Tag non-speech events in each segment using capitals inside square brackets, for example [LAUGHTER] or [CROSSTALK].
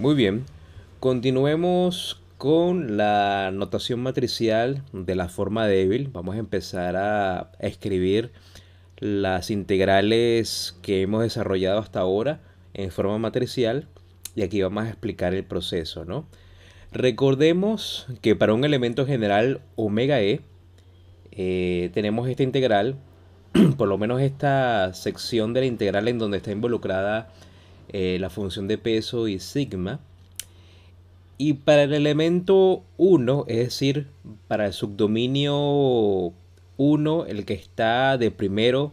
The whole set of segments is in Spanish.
Muy bien, continuemos con la notación matricial de la forma débil. Vamos a empezar a escribir las integrales que hemos desarrollado hasta ahora en forma matricial y aquí vamos a explicar el proceso, ¿no? Recordemos que para un elemento general omega e eh, tenemos esta integral, [CLEARS THROAT] por lo menos esta sección de la integral en donde está involucrada eh, la función de peso y sigma. Y para el elemento 1, es decir, para el subdominio 1, el que está de primero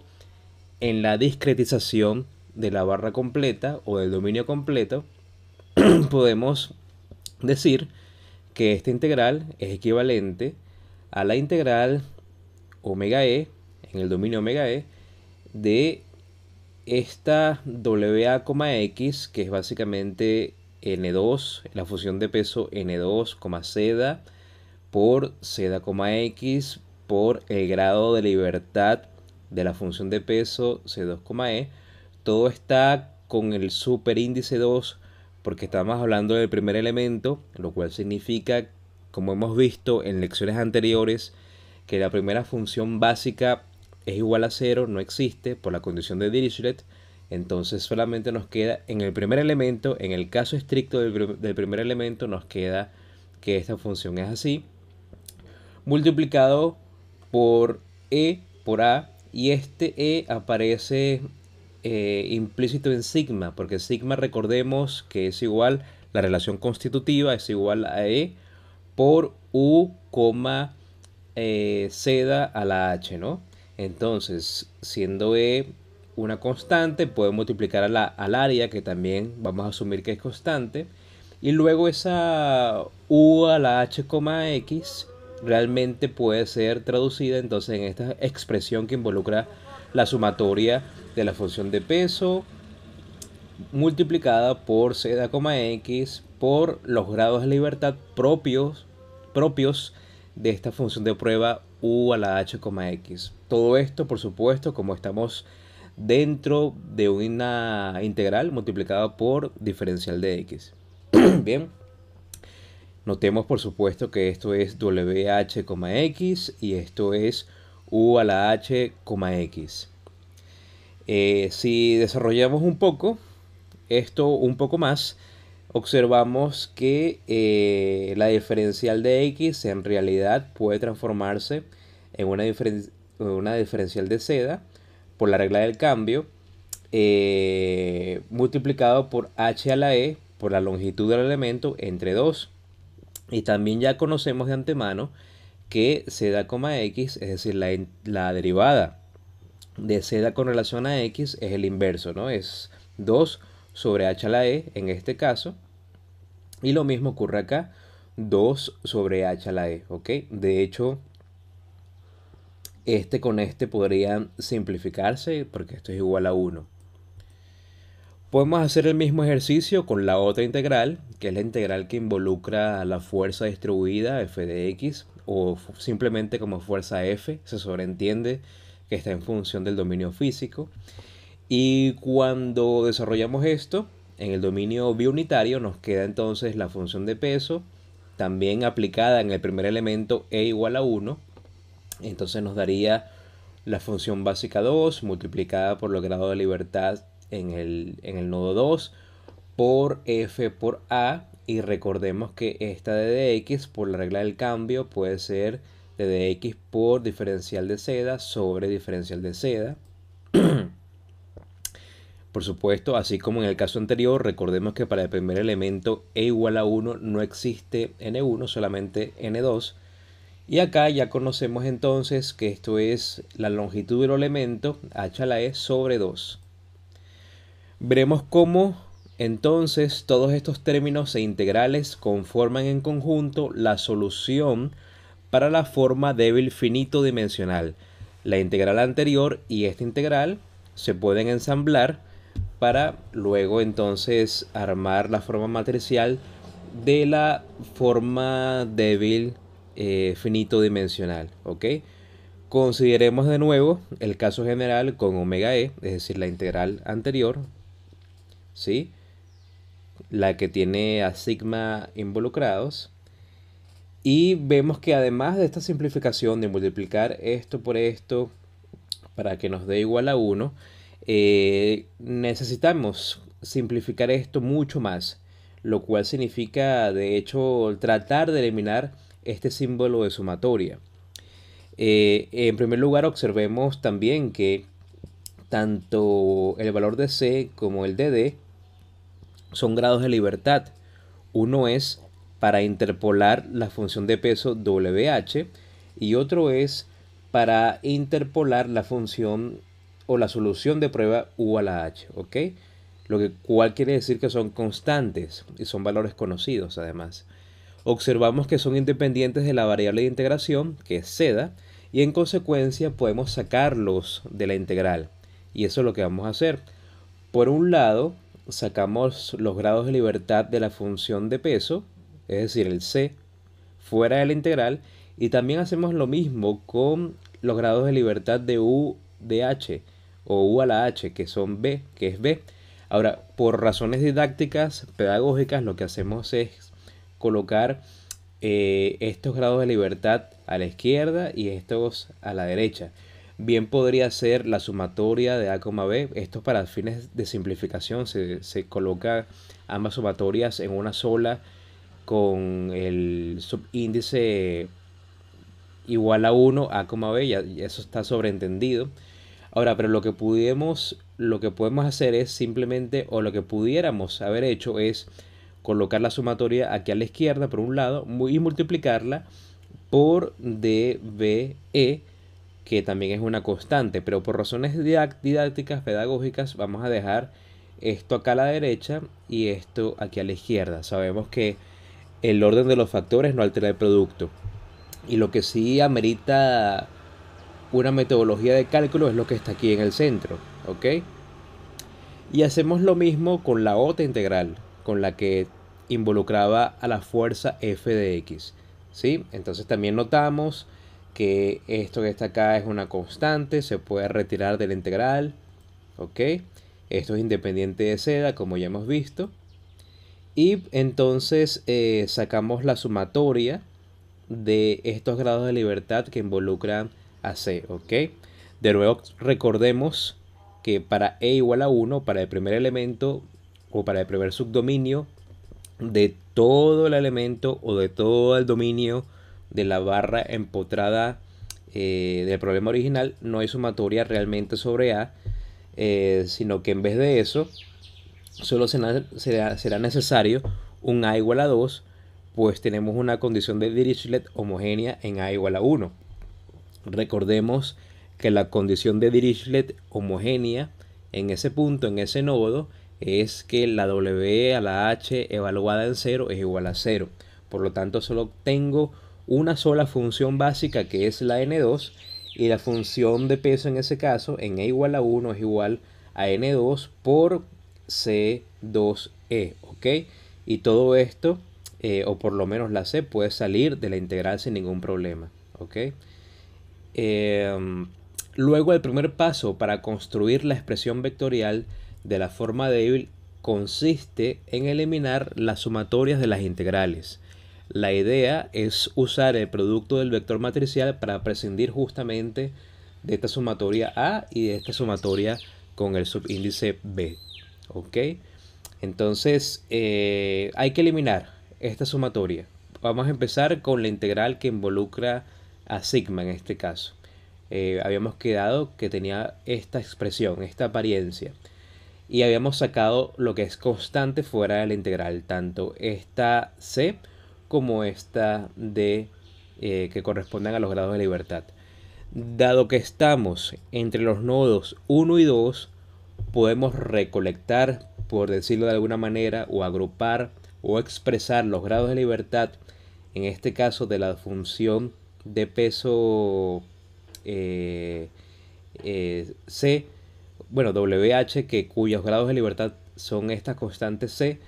en la discretización de la barra completa o del dominio completo, [CLEARS THROAT] podemos decir que esta integral es equivalente a la integral omega e en el dominio omega e de esta x que es básicamente N2, la función de peso N2, seda por x por el grado de libertad de la función de peso c e Todo está con el superíndice 2 porque estamos hablando del primer elemento, lo cual significa, como hemos visto en lecciones anteriores, que la primera función básica es igual a cero, no existe por la condición de Dirichlet, entonces solamente nos queda en el primer elemento, en el caso estricto del, primer elemento, nos queda que esta función es así, multiplicado por E, por A, y este E aparece eh, implícito en sigma, porque sigma recordemos que es igual, la relación constitutiva es igual a E por U, eh, Z a la H, ¿no? Entonces, siendo E una constante, puedo multiplicar al área, que también vamos a asumir que es constante. Y luego esa U a la H, X realmente puede ser traducida entonces en esta expresión que involucra la sumatoria de la función de peso multiplicada por Z, X por los grados de libertad propios, propios de esta función de prueba u a la h, x. Todo esto, por supuesto, como estamos dentro de una integral multiplicada por diferencial de x. [CLEARS THROAT] Bien. Notemos, por supuesto, que esto es x y esto es u a la h, x. Eh, si desarrollamos un poco, esto un poco más, observamos que eh, la diferencial de X en realidad puede transformarse en una, diferencial de seda por la regla del cambio eh, multiplicado por h a la e por la longitud del elemento entre 2 y también ya conocemos de antemano que seda, x, es decir, la, la, derivada de seda con relación a x es el inverso, ¿no? Es 2 sobre h a la e en este caso y lo mismo ocurre acá, 2 sobre h a la e, ¿ok? De hecho, este con este podrían simplificarse porque esto es igual a 1. Podemos hacer el mismo ejercicio con la otra integral, que es la integral que involucra la fuerza distribuida f de x, o simplemente como fuerza f, se sobreentiende que está en función del dominio físico. Y cuando desarrollamos esto, en el dominio biunitario nos queda entonces la función de peso, también aplicada en el primer elemento e igual a 1. Entonces nos daría la función básica 2 multiplicada por los grado de libertad en el, en el nodo 2 por f por a y recordemos que esta de dx por la regla del cambio puede ser de dx por diferencial de seda sobre diferencial de seda [CLEARS THROAT] Por supuesto, así como en el caso anterior, recordemos que para el primer elemento e igual a 1 no existe n1, solamente n2. Y acá ya conocemos entonces que esto es la longitud del elemento h a la e sobre 2. Veremos cómo entonces todos estos términos e integrales conforman en conjunto la solución para la forma débil finito dimensional. La integral anterior y esta integral se pueden ensamblar para luego entonces armar la forma matricial de la forma débil eh, finito dimensional. Consideremos de nuevo el caso general con omega e, es decir, la integral anterior, ¿sí? la que tiene a sigma involucrados. Y vemos que además de esta simplificación de multiplicar esto por esto para que nos dé igual a 1, eh, necesitamos simplificar esto mucho más, lo cual significa de hecho tratar de eliminar este símbolo de sumatoria. Eh, en primer lugar, observemos también que tanto el valor de C como el de D son grados de libertad. Uno es para interpolar la función de peso WH y otro es para interpolar la función o la solución de prueba U a la H, ¿ok? Lo que cual quiere decir que son constantes y son valores conocidos además. Observamos que son independientes de la variable de integración, que es seda, y en consecuencia podemos sacarlos de la integral. Y eso es lo que vamos a hacer. Por un lado, sacamos los grados de libertad de la función de peso, es decir, el C, fuera de la integral, y también hacemos lo mismo con los grados de libertad de U de H o U a la H, que son B, que es B. Ahora, por razones didácticas, pedagógicas, lo que hacemos es colocar eh, estos grados de libertad a la izquierda y estos a la derecha. Bien podría ser la sumatoria de A, B. Esto para fines de simplificación se, se coloca ambas sumatorias en una sola con el subíndice igual a 1, A, B. eso está sobreentendido. Ahora, pero lo que pudimos, lo que podemos hacer es simplemente, o lo que pudiéramos haber hecho es colocar la sumatoria aquí a la izquierda por un lado y multiplicarla por DBE, que también es una constante, pero por razones didácticas, pedagógicas, vamos a dejar esto acá a la derecha y esto aquí a la izquierda. Sabemos que el orden de los factores no altera el producto. Y lo que sí amerita una metodología de cálculo es lo que está aquí en el centro, ¿ok? Y hacemos lo mismo con la otra integral, con la que involucraba a la fuerza f de x, ¿sí? Entonces también notamos que esto que está acá es una constante, se puede retirar de la integral, ¿ok? Esto es independiente de seda, como ya hemos visto. Y entonces eh, sacamos la sumatoria de estos grados de libertad que involucran a C, ¿ok? De nuevo recordemos que para E igual a 1, para el primer elemento o para el primer subdominio de todo el elemento o de todo el dominio de la barra empotrada eh, del problema original, no hay sumatoria realmente sobre A, eh, sino que en vez de eso, solo será, necesario un A igual a 2, pues tenemos una condición de Dirichlet homogénea en A igual a 1. Recordemos que la condición de Dirichlet homogénea en ese punto, en ese nodo, es que la W a la H evaluada en 0 es igual a 0. Por lo tanto, solo tengo una sola función básica que es la N2 y la función de peso en ese caso en E igual a 1 es igual a N2 por C2E, e Y todo esto, eh, o por lo menos la C, puede salir de la integral sin ningún problema, Em, luego el primer paso para construir la expresión vectorial de la forma débil consiste en eliminar las sumatorias de las integrales. La idea es usar el producto del vector matricial para prescindir justamente de esta sumatoria A y de esta sumatoria con el subíndice B. ¿Ok? Entonces eh, hay que eliminar esta sumatoria. Vamos a empezar con la integral que involucra a sigma en este caso. Eh, habíamos quedado que tenía esta expresión, esta apariencia. Y habíamos sacado lo que es constante fuera de la integral, tanto esta C como esta D eh, que corresponden a los grados de libertad. Dado que estamos entre los nodos 1 y 2, podemos recolectar, por decirlo de alguna manera, o agrupar o expresar los grados de libertad, en este caso de la función de peso eh, eh, C, bueno, WH, que cuyos grados de libertad son estas constantes C,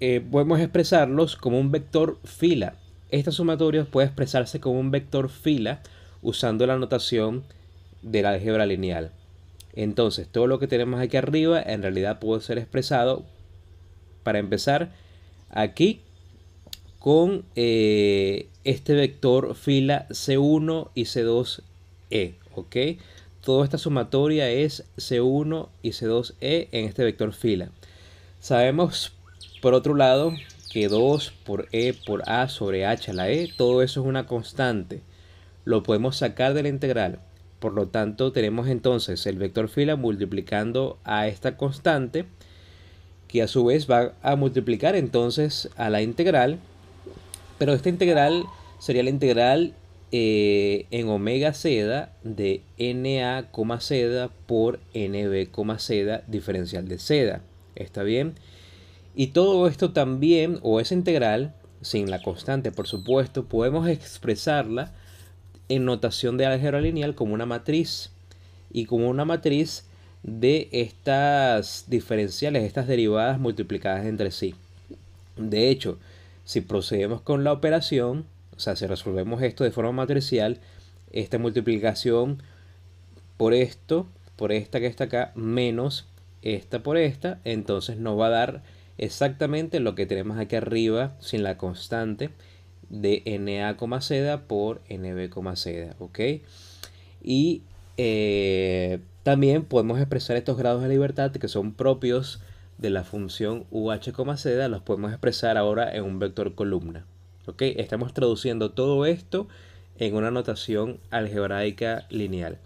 eh, podemos expresarlos como un vector fila. Esta sumatoria puede expresarse como un vector fila usando la notación del álgebra lineal. Entonces, todo lo que tenemos aquí arriba en realidad puede ser expresado, para empezar, aquí con eh, este vector fila C1 y C2E, ¿ok? Toda esta sumatoria es C1 y C2E en este vector fila. Sabemos, por otro lado, que 2 por E por A sobre H a la E, todo eso es una constante. Lo podemos sacar de la integral. Por lo tanto, tenemos entonces el vector fila multiplicando a esta constante, que a su vez va a multiplicar entonces a la integral pero esta integral sería la integral eh, en omega seda de Na, seda por Nb, seda diferencial de seda. ¿Está bien? Y todo esto también, o esa integral, sin la constante por supuesto, podemos expresarla en notación de álgebra lineal como una matriz y como una matriz de estas diferenciales, estas derivadas multiplicadas entre sí. De hecho, si procedemos con la operación, o sea, si resolvemos esto de forma matricial, esta multiplicación por esto, por esta que está acá, menos esta por esta, entonces nos va a dar exactamente lo que tenemos aquí arriba sin la constante de NA, Z por NB, ¿ok? Y eh, también podemos expresar estos grados de libertad que son propios de la función z uh los podemos expresar ahora en un vector columna. ¿ok? Estamos traduciendo todo esto en una notación algebraica lineal.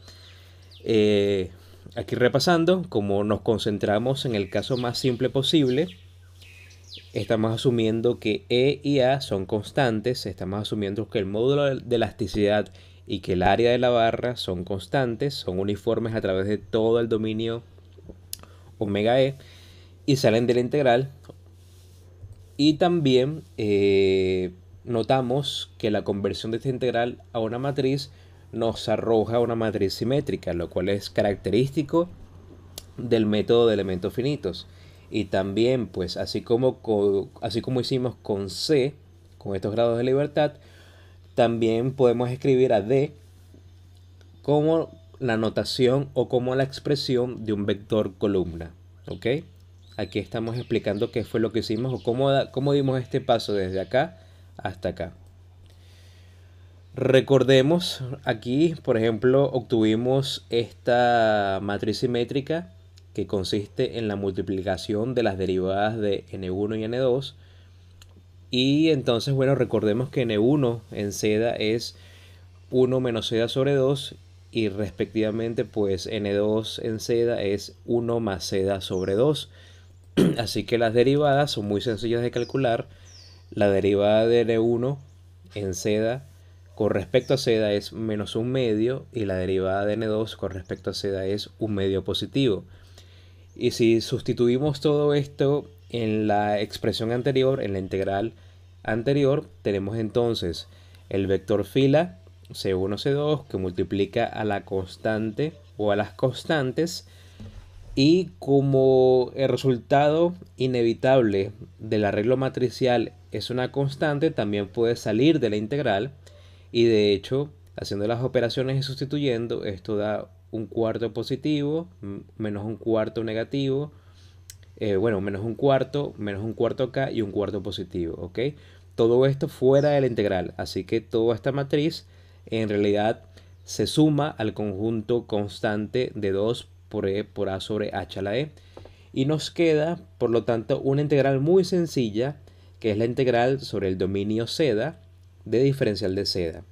Eh, aquí repasando, como nos concentramos en el caso más simple posible, estamos asumiendo que E y A son constantes, estamos asumiendo que el módulo de elasticidad y que el área de la barra son constantes, son uniformes a través de todo el dominio omega E y salen de la integral. Y también eh, notamos que la conversión de esta integral a una matriz nos arroja una matriz simétrica, lo cual es característico del método de elementos finitos. Y también, pues, así como, así como hicimos con C, con estos grados de libertad, también podemos escribir a D como la notación o como la expresión de un vector columna. ¿Ok? Aquí estamos explicando qué fue lo que hicimos o cómo, dimos este paso desde acá hasta acá. Recordemos aquí, por ejemplo, obtuvimos esta matriz simétrica que consiste en la multiplicación de las derivadas de n1 y n2. Y entonces, bueno, recordemos que n1 en seda es 1 menos seda sobre 2 y respectivamente pues n2 en seda es 1 más seda sobre 2. [CLEARS THROAT] Así que las derivadas son muy sencillas de calcular. La derivada de N1 en seda con respecto a seda es menos un medio y la derivada de N2 con respecto a seda es un medio positivo. Y si sustituimos todo esto en la expresión anterior, en la integral anterior, tenemos entonces el vector fila C1, C2 que multiplica a la constante o a las constantes y como el resultado inevitable del arreglo matricial es una constante, también puede salir de la integral y de hecho, haciendo las operaciones y sustituyendo, esto da un cuarto positivo menos un cuarto negativo, eh, bueno, menos un cuarto, menos un cuarto acá y un cuarto positivo, ¿ok? Todo esto fuera de la integral, así que toda esta matriz en realidad se suma al conjunto constante de 2 por e por a sobre h a la e. Y nos queda, por lo tanto, una integral muy sencilla, que es la integral sobre el dominio seda de diferencial de seda.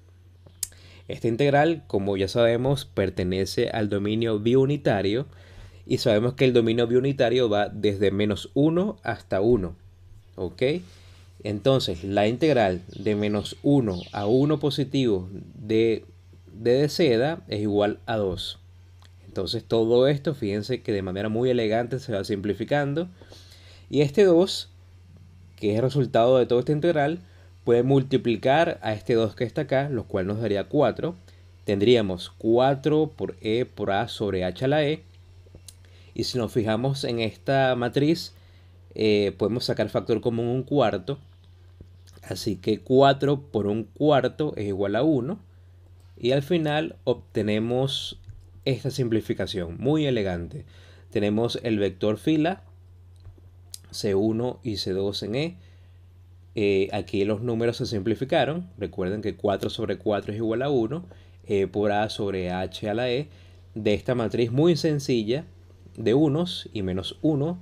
Esta integral, como ya sabemos, pertenece al dominio biunitario y sabemos que el dominio biunitario va desde menos 1 hasta 1. ¿Ok? Entonces, la integral de menos 1 a 1 positivo de, de, de seda es igual a 2. Entonces todo esto, fíjense que de manera muy elegante se va simplificando. Y este 2, que es el resultado de todo este integral, puede multiplicar a este 2 que está acá, lo cual nos daría 4. Tendríamos 4 por e por a sobre h a la e. Y si nos fijamos en esta matriz, eh, podemos sacar factor común un cuarto. Así que 4 por un cuarto es igual a 1. Y al final obtenemos esta simplificación, muy elegante. Tenemos el vector fila, C1 y C2 en E. Eh, aquí los números se simplificaron. Recuerden que 4 sobre 4 es igual a 1. E por A sobre H a la E. De esta matriz muy sencilla de unos y menos 1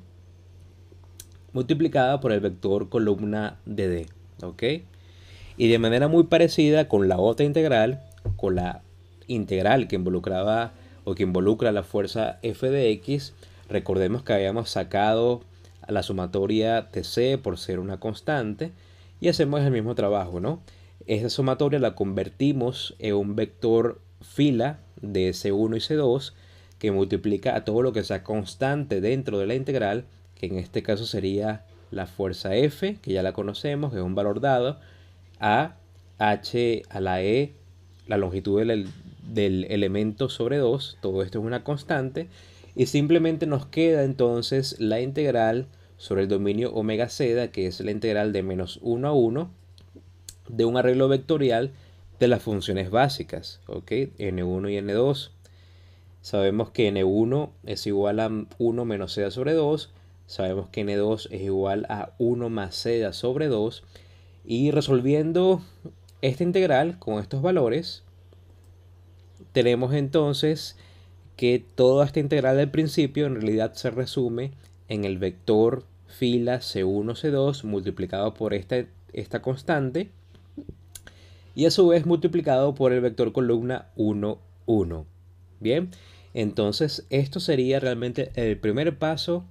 multiplicada por el vector columna de D. ¿Ok? Y de manera muy parecida con la otra integral, con la integral que involucraba que involucra la fuerza f de x, recordemos que habíamos sacado la sumatoria tc por ser una constante y hacemos el mismo trabajo, ¿no? Esa sumatoria la convertimos en un vector fila de c1 y c2 que multiplica a todo lo que sea constante dentro de la integral, que en este caso sería la fuerza F, que ya la conocemos, que es un valor dado, a h a la e, la longitud del, del elemento sobre 2, todo esto es una constante, y simplemente nos queda entonces la integral sobre el dominio omega z, que es la integral de menos 1 a 1 de un arreglo vectorial de las funciones básicas, ¿ok? n1 y n2. Sabemos que n1 es igual a 1 menos z sobre 2, sabemos que n2 es igual a 1 más seda sobre 2, y resolviendo esta integral con estos valores, tenemos entonces que toda esta integral del principio en realidad se resume en el vector fila C1, C2 multiplicado por esta, esta constante y a su vez multiplicado por el vector columna 1, 1. Bien, entonces esto sería realmente el primer paso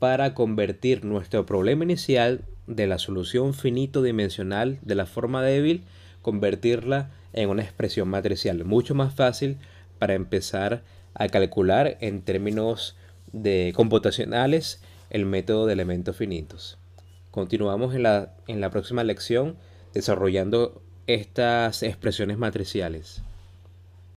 para convertir nuestro problema inicial de la solución finito dimensional de la forma débil, convertirla en una expresión matricial. Mucho más fácil para empezar a calcular en términos de computacionales el método de elementos finitos. Continuamos en la, en la próxima lección desarrollando estas expresiones matriciales.